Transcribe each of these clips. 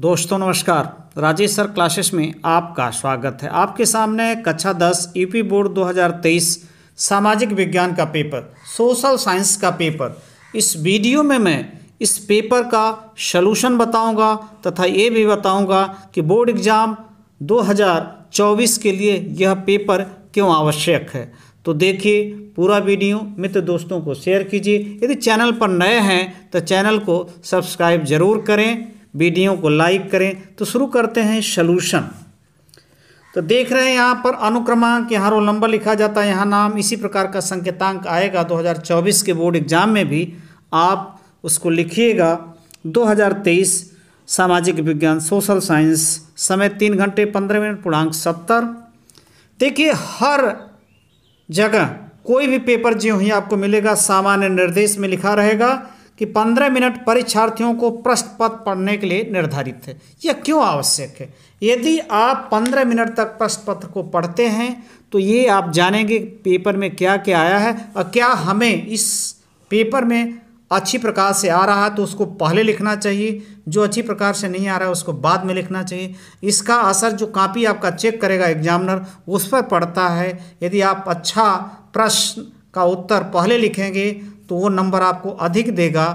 दोस्तों नमस्कार Rajesh sir classes में आपका स्वागत है आपके सामने कक्षा 10 यूपी बोर्ड 2023 सामाजिक विज्ञान का पेपर सोशल साइंस का पेपर इस वीडियो में मैं इस पेपर का सलूशन बताऊंगा तथा ये भी बताऊंगा कि बोर्ड एग्ज़ाम 2024 के लिए यह पेपर क्यों आवश्यक है तो देखिए पूरा वीडियो मित्र दोस्तों को शेयर कीजिए यदि चैनल पर नए हैं तो चैनल को सब्सक्राइब जरूर करें वीडियो को लाइक करें तो शुरू करते हैं सोल्यूशन तो देख रहे हैं यहाँ पर अनुक्रमांक यहाँ रोल नंबर लिखा जाता है यहाँ नाम इसी प्रकार का संकेतांक आएगा 2024 के बोर्ड एग्जाम में भी आप उसको लिखिएगा 2023 सामाजिक विज्ञान सोशल साइंस समय तीन घंटे पंद्रह मिनट पूर्णांक सत्तर देखिए हर जगह कोई भी पेपर जो ही आपको मिलेगा सामान्य निर्देश में लिखा रहेगा कि 15 मिनट परीक्षार्थियों को प्रश्न पत्र पढ़ने के लिए निर्धारित है यह क्यों आवश्यक है यदि आप 15 मिनट तक प्रश्न पत्र को पढ़ते हैं तो ये आप जानेंगे पेपर में क्या क्या आया है और क्या हमें इस पेपर में अच्छी प्रकार से आ रहा है तो उसको पहले लिखना चाहिए जो अच्छी प्रकार से नहीं आ रहा है उसको बाद में लिखना चाहिए इसका असर जो कापी आपका चेक करेगा एग्जामिनर उस पर पड़ता है यदि आप अच्छा प्रश्न का उत्तर पहले लिखेंगे तो वो नंबर आपको अधिक देगा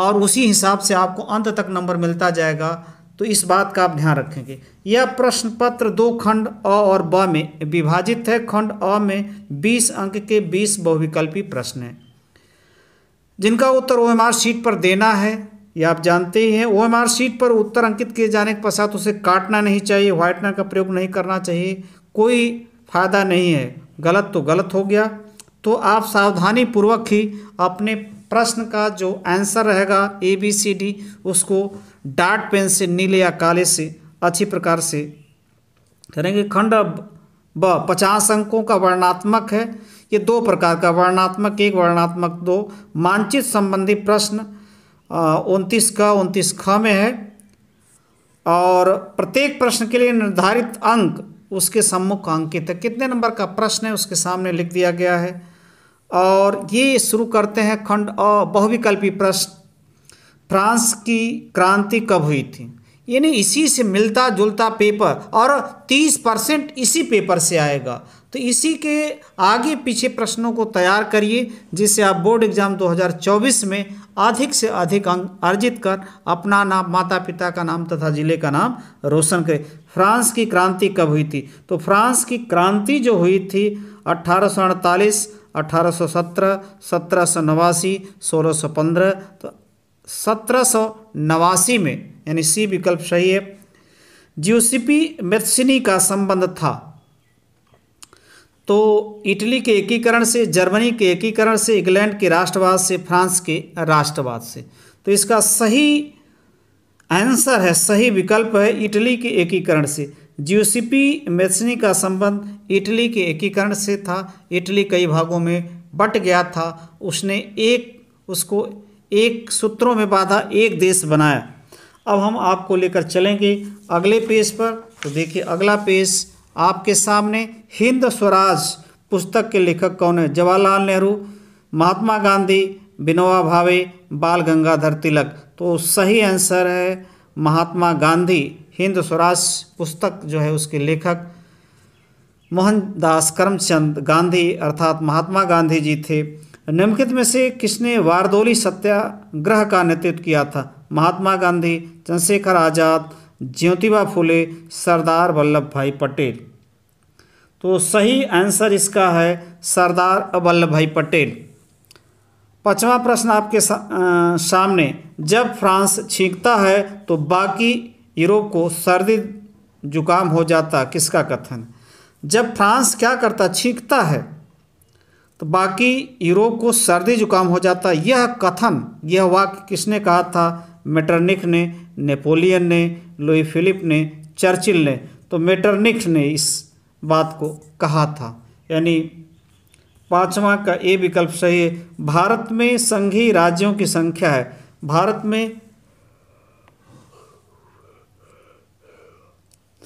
और उसी हिसाब से आपको अंत तक नंबर मिलता जाएगा तो इस बात का आप ध्यान रखेंगे यह प्रश्न पत्र दो खंड अ और ब में विभाजित है खंड अ में बीस अंक के बीस बहुविकल्पी प्रश्न हैं जिनका उत्तर ओ शीट पर देना है यह आप जानते ही हैं ओ शीट पर उत्तर अंकित किए जाने के पश्चात उसे काटना नहीं चाहिए व्हाइटनर का प्रयोग नहीं करना चाहिए कोई फ़ायदा नहीं है गलत तो गलत हो गया तो आप सावधानी पूर्वक ही अपने प्रश्न का जो आंसर रहेगा ए बी सी डी उसको डार्ट पेन से नीले या काले से अच्छी प्रकार से करेंगे खंड ब पचास अंकों का वर्णात्मक है ये दो प्रकार का वर्णात्मक एक वर्णात्मक दो मानचित्र संबंधी प्रश्न उनतीस का उनतीस ख में है और प्रत्येक प्रश्न के लिए निर्धारित अंक उसके सम्मुख अंकित है कितने नंबर का प्रश्न है उसके सामने लिख दिया गया है और ये शुरू करते हैं खंड अ बहुविकल्पी प्रश्न फ्रांस की क्रांति कब हुई थी यानी इसी से मिलता जुलता पेपर और 30 परसेंट इसी पेपर से आएगा तो इसी के आगे पीछे प्रश्नों को तैयार करिए जिससे आप बोर्ड एग्ज़ाम 2024 में अधिक से अधिक अंक अर्जित कर अपना नाम माता पिता का नाम तथा ज़िले का नाम रोशन करें फ्रांस की क्रांति कब हुई थी तो फ्रांस की क्रांति जो हुई थी अट्ठारह सोलह सौ पंद्रह तो सत्रह में यानी सी विकल्प सही है जियोसिपी मेथसिनी का संबंध था तो इटली के एकीकरण से जर्मनी के एकीकरण से इंग्लैंड के राष्ट्रवाद से फ्रांस के राष्ट्रवाद से तो इसका सही आंसर है सही विकल्प है इटली के एकीकरण से जियोसिपी मेसनी का संबंध इटली के एकीकरण से था इटली कई भागों में बट गया था उसने एक उसको एक सूत्रों में बाधा एक देश बनाया अब हम आपको लेकर चलेंगे अगले पेज पर तो देखिए अगला पेज आपके सामने हिंद स्वराज पुस्तक के लेखक कौन है जवाहरलाल नेहरू महात्मा गांधी विनोबा भावे बाल गंगाधर तिलक तो सही आंसर है महात्मा गांधी हिंद स्वराज पुस्तक जो है उसके लेखक मोहनदास करमचंद गांधी अर्थात महात्मा गांधी जी थे निम्नलिखित में से किसने वारदोली सत्याग्रह का नेतृत्व किया था महात्मा गांधी चंद्रशेखर आज़ाद ज्योतिबा फुले सरदार वल्लभ भाई पटेल तो सही आंसर इसका है सरदार वल्लभ भाई पटेल पांचवा प्रश्न आपके सा, आ, सामने जब फ्रांस छींकता है तो बाकी यूरोप को सर्दी जुकाम हो जाता किसका कथन जब फ्रांस क्या करता छींकता है तो बाकी यूरोप को सर्दी जुकाम हो जाता यह कथन यह वाक्य किसने कहा था मेटरनिक ने नेपोलियन ने लुई फिलिप ने चर्चिल ने तो मेटरनिक ने इस बात को कहा था यानी पांचवा का ए विकल्प सही है भारत में संघीय राज्यों की संख्या है भारत में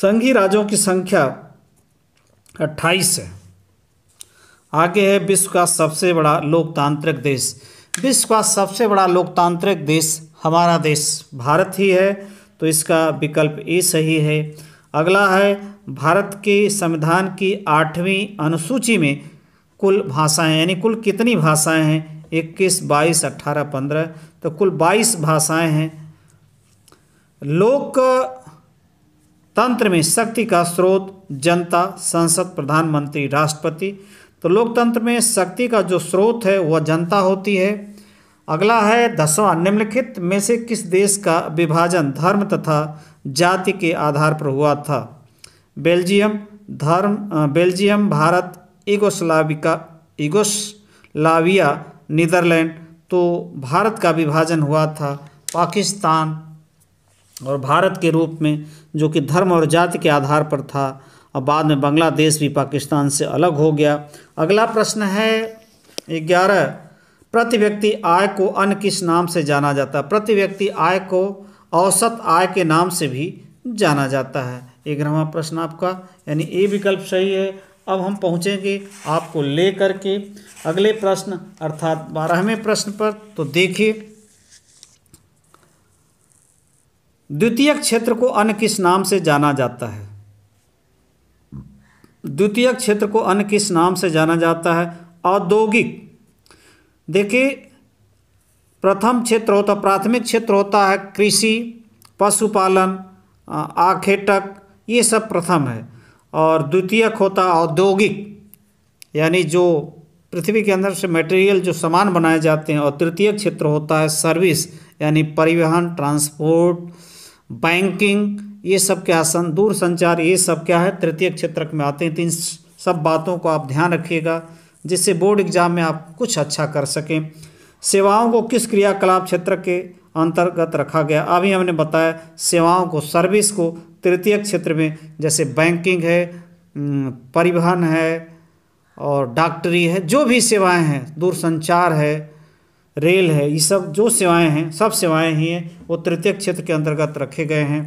संघी राज्यों की संख्या 28 है आगे है विश्व का सबसे बड़ा लोकतांत्रिक देश विश्व का सबसे बड़ा लोकतांत्रिक देश हमारा देश भारत ही है तो इसका विकल्प ए सही है अगला है भारत के संविधान की आठवीं अनुसूची में कुल भाषाएं यानी कुल कितनी भाषाएं हैं इक्कीस बाईस अट्ठारह पंद्रह तो कुल बाईस भाषाएं हैं लोक तंत्र में शक्ति का स्रोत जनता संसद प्रधानमंत्री राष्ट्रपति तो लोकतंत्र में शक्ति का जो स्रोत है वह जनता होती है अगला है दसवां निम्नलिखित में से किस देश का विभाजन धर्म तथा जाति के आधार पर हुआ था बेल्जियम धर्म बेल्जियम भारत इगोस्लाविका इगोस्लाविया नीदरलैंड तो भारत का विभाजन हुआ था पाकिस्तान और भारत के रूप में जो कि धर्म और जाति के आधार पर था और बाद में बांग्लादेश भी पाकिस्तान से अलग हो गया अगला प्रश्न है ग्यारह प्रति व्यक्ति आय को अन्य किस नाम से जाना जाता है प्रति व्यक्ति आय को औसत आय के नाम से भी जाना जाता है ये प्रश्न आपका यानी ए विकल्प सही है अब हम पहुँचेंगे आपको ले करके अगले प्रश्न अर्थात बारहवें प्रश्न पर तो देखिए द्वितीय क्षेत्र को अन्य किस नाम से जाना जाता है द्वितीय क्षेत्र को अन्य किस नाम से जाना जाता है औद्योगिक देखिए प्रथम क्षेत्र होता प्राथमिक क्षेत्र होता है कृषि पशुपालन आखेटक ये सब प्रथम है और द्वितीयक होता औद्योगिक यानी जो पृथ्वी के अंदर से मटेरियल जो सामान बनाए जाते हैं और तृतीय क्षेत्र होता है सर्विस यानी परिवहन ट्रांसपोर्ट बैंकिंग ये सब क्या आसन दूर संचार ये सब क्या है तृतीय क्षेत्र में आते हैं तो इन सब बातों को आप ध्यान रखिएगा जिससे बोर्ड एग्जाम में आप कुछ अच्छा कर सकें सेवाओं को किस क्रियाकलाप क्षेत्र के अंतर्गत रखा गया अभी हमने बताया सेवाओं को सर्विस को तृतीय क्षेत्र में जैसे बैंकिंग है परिवहन है और डॉक्टरी है जो भी सेवाएं हैं दूरसंचार है रेल है ये सब जो सेवाएं हैं सब सेवाएं ही हैं वो तृतीय क्षेत्र के अंतर्गत रखे गए हैं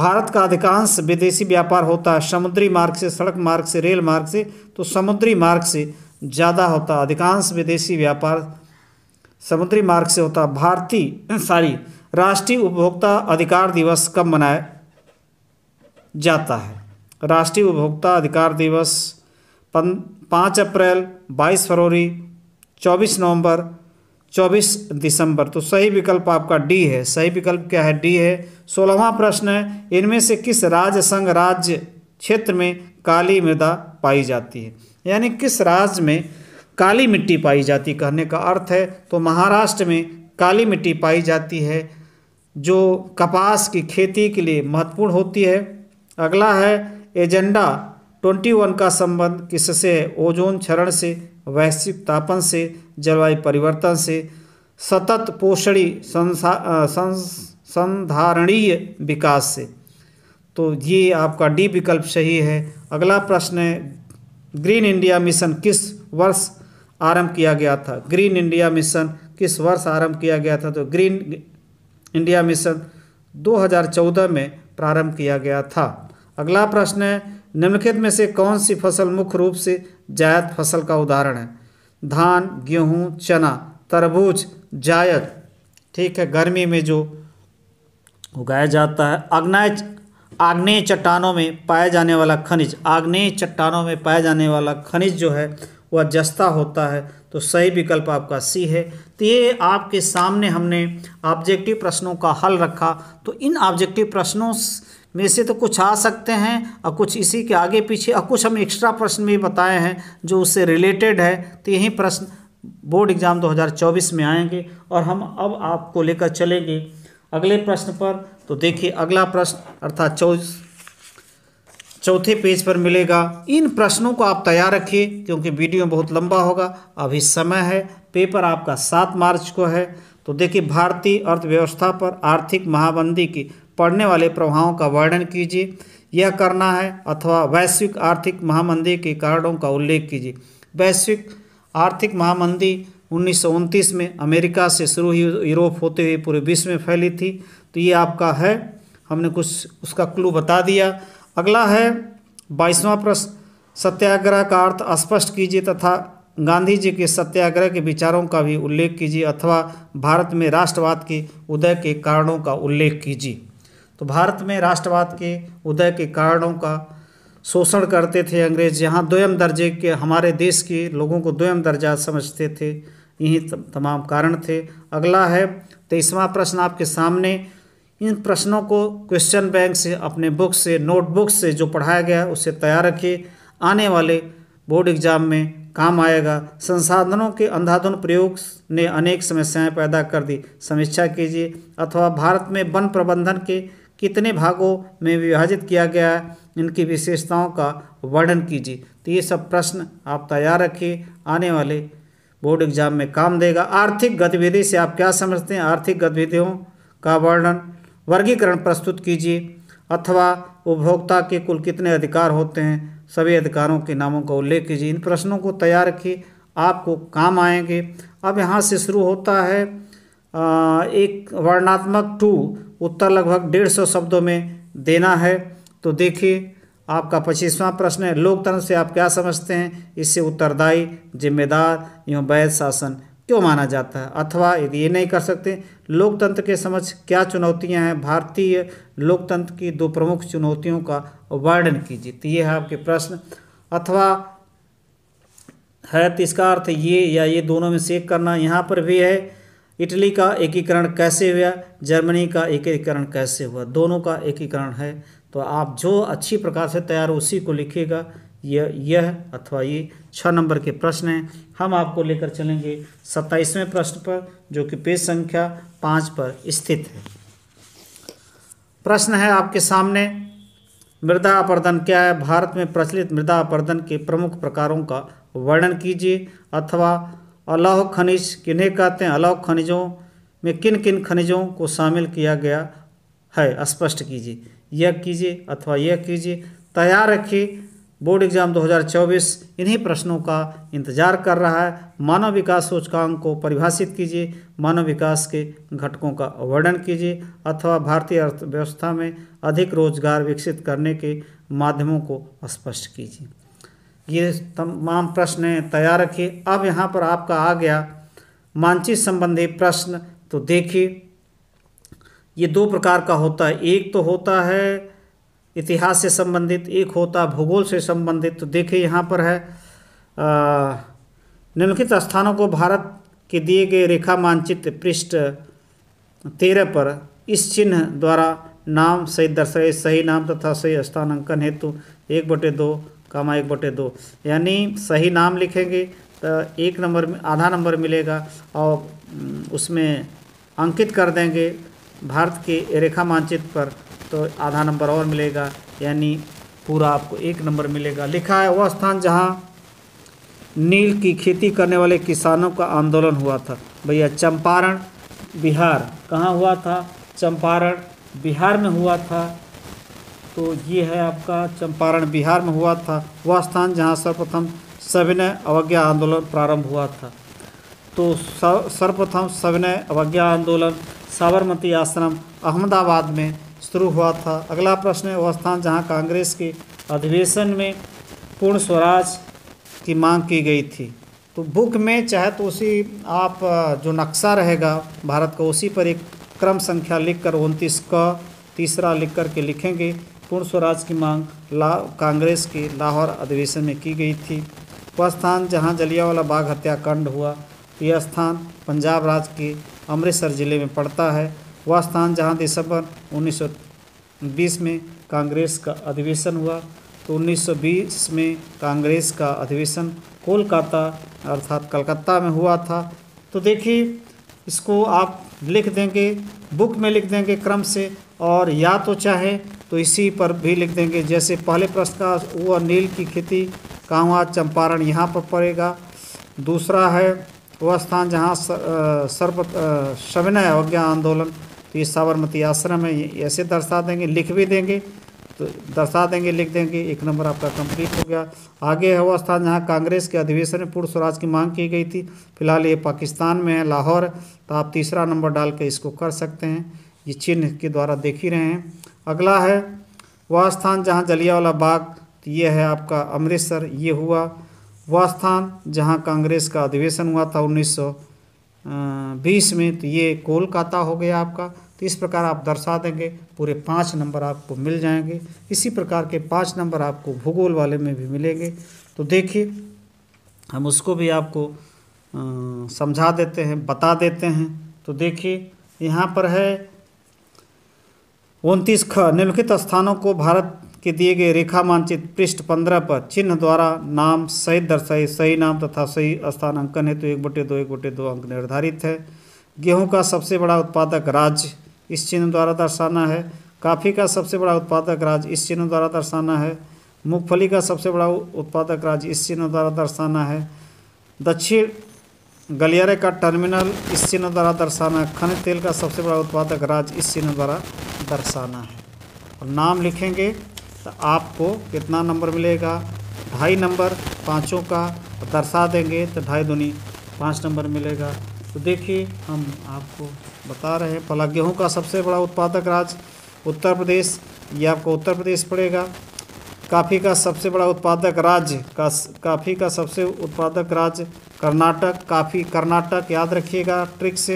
भारत का अधिकांश विदेशी व्यापार होता है समुद्री मार्ग से सड़क मार्ग से रेल मार्ग से तो समुद्री मार्ग से ज़्यादा होता अधिकांश विदेशी व्यापार समुद्री मार्ग से होता भारतीय सॉरी राष्ट्रीय उपभोक्ता अधिकार दिवस कब मनाया जाता है राष्ट्रीय उपभोक्ता अधिकार दिवस पाँच अप्रैल बाईस फरवरी चौबीस नवंबर चौबीस दिसंबर तो सही विकल्प आपका डी है सही विकल्प क्या है डी है सोलहवा प्रश्न है इनमें से किस राज्य संघ राज्य क्षेत्र में काली मृदा पाई जाती है यानी किस राज्य में काली मिट्टी पाई जाती कहने का अर्थ है तो महाराष्ट्र में काली मिट्टी पाई जाती है जो कपास की खेती के लिए महत्वपूर्ण होती है अगला है एजेंडा 21 का संबंध किससे है ओजोन क्षरण से वैश्विक तापन से जलवायु परिवर्तन से सतत पोषणी संधारणीय विकास से तो ये आपका डी विकल्प सही है अगला प्रश्न है ग्रीन इंडिया मिशन किस वर्ष आरंभ किया गया था ग्रीन इंडिया मिशन किस वर्ष आरंभ किया गया था तो ग्रीन इंडिया मिशन 2014 में प्रारंभ किया गया था अगला प्रश्न है निम्नलिखित में से कौन सी फसल मुख्य रूप से जायद फसल का उदाहरण है धान गेहूँ चना तरबूज जायद ठीक है गर्मी में जो उगाया जाता है अग्नाय आग्नेय चट्टानों में पाया जाने वाला खनिज आग्नेय चट्टानों में पाया जाने वाला खनिज जो है वह जस्ता होता है तो सही विकल्प आपका सी है तो ये आपके सामने हमने ऑब्जेक्टिव प्रश्नों का हल रखा तो इन ऑब्जेक्टिव प्रश्नों में से तो कुछ आ सकते हैं और कुछ इसी के आगे पीछे और कुछ हम एक्स्ट्रा प्रश्न भी बताए हैं जो उससे रिलेटेड है तो यही प्रश्न बोर्ड एग्ज़ाम 2024 में आएंगे और हम अब आपको लेकर चलेंगे अगले प्रश्न पर तो देखिए अगला प्रश्न अर्थात चौ चौथे पेज पर मिलेगा इन प्रश्नों को आप तैयार रखिए क्योंकि वीडियो बहुत लंबा होगा अभी समय है पेपर आपका सात मार्च को है तो देखिए भारतीय अर्थव्यवस्था पर आर्थिक महाबंदी की पड़ने वाले प्रभावों का वर्णन कीजिए यह करना है अथवा वैश्विक आर्थिक महामंदी के कारणों का उल्लेख कीजिए वैश्विक आर्थिक महामंदी उन्नीस में अमेरिका से शुरू यूरोप होते हुए पूरे विश्व में फैली थी तो ये आपका है हमने कुछ उसका क्लू बता दिया अगला है बाईसवां प्रश्न सत्याग्रह का अर्थ स्पष्ट कीजिए तथा गांधी जी के सत्याग्रह के विचारों का भी उल्लेख कीजिए अथवा भारत में राष्ट्रवाद के उदय के कारणों का उल्लेख कीजिए तो भारत में राष्ट्रवाद के उदय के कारणों का शोषण करते थे अंग्रेज यहाँ दोयम दर्जे के हमारे देश के लोगों को दोयम दर्जा समझते थे यही तमाम कारण थे अगला है तेईसवा प्रश्न आपके सामने इन प्रश्नों को क्वेश्चन बैंक से अपने बुक से नोटबुक से जो पढ़ाया गया उससे तैयार रखिए आने वाले बोर्ड एग्जाम में काम आएगा संसाधनों के अंधाधुन प्रयोग ने अनेक समस्याएं पैदा कर दी समीक्षा कीजिए अथवा भारत में वन प्रबंधन के कितने भागों में विभाजित किया गया है इनकी विशेषताओं का वर्णन कीजिए तो ये सब प्रश्न आप तैयार रखिए आने वाले बोर्ड एग्जाम में काम देगा आर्थिक गतिविधि से आप क्या समझते हैं आर्थिक गतिविधियों का वर्णन वर्गीकरण प्रस्तुत कीजिए अथवा उपभोक्ता के कुल कितने अधिकार होते हैं सभी अधिकारों के नामों का उल्लेख कीजिए इन प्रश्नों को तैयार रखिए आपको काम आएंगे अब यहाँ से शुरू होता है एक वर्णात्मक टू उत्तर लगभग डेढ़ सौ शब्दों में देना है तो देखिए आपका पच्चीसवां प्रश्न है लोकतंत्र से आप क्या समझते हैं इससे उत्तरदायी जिम्मेदार एवं वैध शासन क्यों माना जाता है अथवा यदि ये नहीं कर सकते लोकतंत्र के समक्ष क्या चुनौतियां हैं भारतीय लोकतंत्र की दो प्रमुख चुनौतियों का वर्णन कीजिए तो ये है आपके प्रश्न अथवा है तो इसका अर्थ ये या ये दोनों में से एक करना यहाँ पर भी है इटली का एकीकरण कैसे हुआ जर्मनी का एकीकरण कैसे हुआ दोनों का एकीकरण है तो आप जो अच्छी प्रकार से तैयार उसी को लिखिएगा यह यह अथवा ये छः नंबर के प्रश्न हैं हम आपको लेकर चलेंगे सत्ताईसवें प्रश्न पर जो कि पेज संख्या पाँच पर स्थित है प्रश्न है आपके सामने मृदा अपर्दन क्या है भारत में प्रचलित मृदा अपर्दन के प्रमुख प्रकारों का वर्णन कीजिए अथवा अलाह खनिज किन्हें कहते हैं अलाह खनिजों में किन किन खनिजों को शामिल किया गया है स्पष्ट कीजिए यह कीजिए अथवा यह कीजिए तैयार रखिए बोर्ड एग्जाम 2024 इन्हीं प्रश्नों का इंतजार कर रहा है मानव विकास सूचकांक को परिभाषित कीजिए मानव विकास के घटकों का वर्णन कीजिए अथवा भारतीय अर्थव्यवस्था में अधिक रोजगार विकसित करने के माध्यमों को स्पष्ट कीजिए ये तमाम प्रश्न तैयार रखिए अब यहाँ पर आपका आ गया मानचित संबंधी प्रश्न तो देखिए ये दो प्रकार का होता है एक तो होता है इतिहास से संबंधित एक होता है भूगोल से संबंधित तो देखिए यहाँ पर है निम्नलिखित स्थानों को भारत के दिए गए रेखा मानचित्र पृष्ठ तेरह पर इस चिन्ह द्वारा नाम सही दर्शाए सही नाम तथा सही स्थानांकन हेतु एक बटे दो कामा एक बटे दो यानी सही नाम लिखेंगे तो एक नंबर में आधा नंबर मिलेगा और उसमें अंकित कर देंगे भारत के रेखा मानचित्र पर तो आधा नंबर और मिलेगा यानी पूरा आपको एक नंबर मिलेगा लिखा है वह स्थान जहाँ नील की खेती करने वाले किसानों का आंदोलन हुआ था भैया चंपारण बिहार कहाँ हुआ था चंपारण बिहार में हुआ था तो ये है आपका चंपारण बिहार में हुआ था वह स्थान जहाँ सर्वप्रथम सविनय अवज्ञा आंदोलन प्रारंभ हुआ था तो सर्वप्रथम सविनय अवज्ञा आंदोलन साबरमती आश्रम अहमदाबाद में शुरू हुआ था अगला प्रश्न है वह स्थान जहाँ कांग्रेस के अधिवेशन में पूर्ण स्वराज की मांग की गई थी तो बुक में चाहे तो उसी आप जो नक्शा रहेगा भारत का उसी पर एक क्रम संख्या लिखकर उनतीस क तीसरा लिख के लिखेंगे पूर्ण स्वराज की मांग ला कांग्रेस के लाहौर अधिवेशन में की गई थी वह स्थान जहाँ जलियावाला बाग हत्याकांड हुआ यह स्थान पंजाब राज्य के अमृतसर जिले में पड़ता है वह स्थान जहाँ दिसंबर 1920 में कांग्रेस का अधिवेशन हुआ तो 1920 में कांग्रेस का अधिवेशन कोलकाता अर्थात कलकत्ता में हुआ था तो देखिए इसको आप लिख देंगे बुक में लिख देंगे क्रम से और या तो चाहे तो इसी पर भी लिख देंगे जैसे पहले प्रश्न का वह नील की खेती कांवा चंपारण यहाँ पर पड़ेगा दूसरा है वह स्थान जहाँ सर्व सविनय अवज्ञा आंदोलन तो ये साबरमती आश्रम है ऐसे दर्शा देंगे लिख भी देंगे तो दर्शा देंगे लिख देंगे एक नंबर आपका कंप्लीट हो गया आगे है वह स्थान जहाँ कांग्रेस के अधिवेशन में पूर्ण स्वराज की मांग की गई थी फिलहाल ये पाकिस्तान में है लाहौर तो आप तीसरा नंबर डाल के इसको कर सकते हैं ये चिन्ह के द्वारा देख ही रहे हैं अगला है वह स्थान जहाँ जलियावाला बाग तो ये है आपका अमृतसर ये हुआ वह स्थान जहाँ कांग्रेस का अधिवेशन हुआ था 1920 में तो ये कोलकाता हो गया आपका तो इस प्रकार आप दर्शा देंगे पूरे पाँच नंबर आपको मिल जाएंगे इसी प्रकार के पाँच नंबर आपको भूगोल वाले में भी मिलेंगे तो देखिए हम उसको भी आपको समझा देते हैं बता देते हैं तो देखिए यहाँ पर है उनतीस ख निम्नलिखित स्थानों को भारत के दिए गए रेखा मानचित्र पृष्ठ पंद्रह पर चिन्ह द्वारा नाम सही दर्शाई सही नाम तथा सही स्थान अंकन हेतु तो एक बटे दो एक बटे दो अंक निर्धारित है गेहूं का सबसे बड़ा उत्पादक राज्य इस चिन्ह द्वारा दर्शाना है काफ़ी का सबसे बड़ा उत्पादक राज्य इस चिन्ह द्वारा दर्शाना है मूंगफली का सबसे बड़ा उत्पादक राज्य इस चिन्ह द्वारा दर्शाना है दक्षिण गलियारे का टर्मिनल इस चिन्ह द्वारा दर्शाना है खनिज तेल का सबसे बड़ा उत्पादक राज्य इस चिन्ह द्वारा दर्शाना है और नाम लिखेंगे तो आपको कितना नंबर मिलेगा ढाई नंबर पाँचों का दर्शा देंगे तो ढाई दुनी पाँच नंबर मिलेगा तो देखिए हम आपको बता रहे हैं पला गेहूँ का सबसे बड़ा उत्पादक राज्य उत्तर प्रदेश ये आपको उत्तर प्रदेश पड़ेगा काफ़ी का सबसे बड़ा उत्पादक राज्य का काफ़ी का सबसे उत्पादक राज्य कर्नाटक काफ़ी कर्नाटक याद रखिएगा ट्रिक से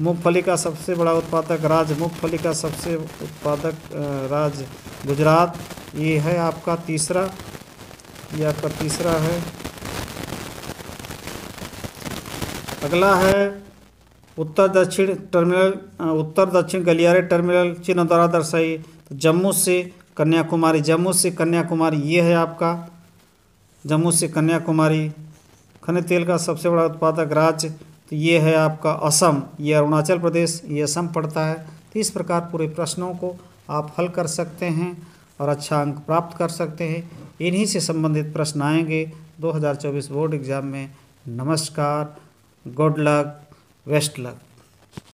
मूंगफली का सबसे बड़ा उत्पादक राज्य मूंगफली का सबसे उत्पादक राज्य गुजरात ये है आपका तीसरा ये आपका तीसरा है अगला है उत्तर दक्षिण टर्मिनल उत्तर दक्षिण गलियारे टर्मिनल चिन्ह द्वारा दर्शाई तो जम्मू से कन्याकुमारी जम्मू से कन्याकुमारी ये है आपका जम्मू से कन्याकुमारी खनिज तेल का सबसे बड़ा उत्पादक राज्य तो ये है आपका असम ये अरुणाचल प्रदेश ये असम पड़ता है तो इस प्रकार पूरे प्रश्नों को आप हल कर सकते हैं और अच्छा अंक प्राप्त कर सकते हैं इन्हीं से संबंधित प्रश्न आएंगे 2024 बोर्ड एग्ज़ाम में नमस्कार गुड लक वेस्ट लक